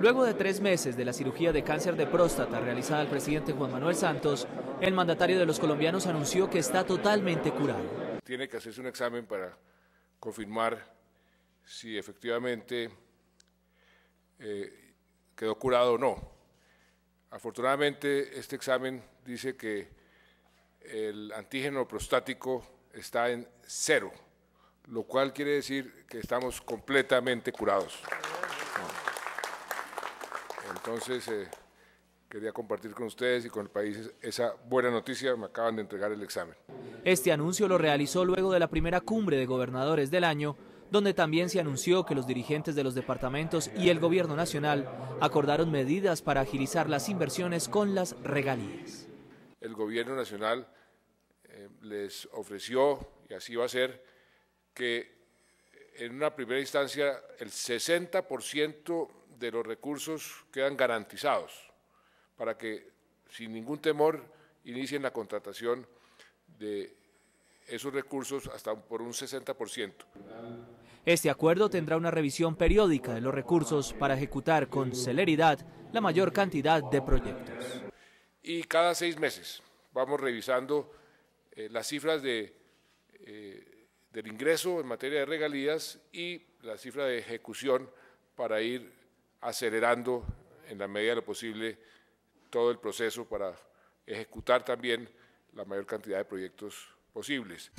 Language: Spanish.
Luego de tres meses de la cirugía de cáncer de próstata realizada al presidente Juan Manuel Santos, el mandatario de los colombianos anunció que está totalmente curado. Tiene que hacerse un examen para confirmar si efectivamente eh, quedó curado o no. Afortunadamente, este examen dice que el antígeno prostático está en cero, lo cual quiere decir que estamos completamente curados. Entonces, eh, quería compartir con ustedes y con el país esa buena noticia, me acaban de entregar el examen. Este anuncio lo realizó luego de la primera cumbre de gobernadores del año, donde también se anunció que los dirigentes de los departamentos y el gobierno nacional acordaron medidas para agilizar las inversiones con las regalías. El gobierno nacional eh, les ofreció, y así va a ser, que en una primera instancia el 60% de los recursos quedan garantizados para que sin ningún temor inicien la contratación de esos recursos hasta por un 60%. Este acuerdo tendrá una revisión periódica de los recursos para ejecutar con celeridad la mayor cantidad de proyectos. Y cada seis meses vamos revisando eh, las cifras de, eh, del ingreso en materia de regalías y la cifra de ejecución para ir acelerando en la medida de lo posible todo el proceso para ejecutar también la mayor cantidad de proyectos posibles.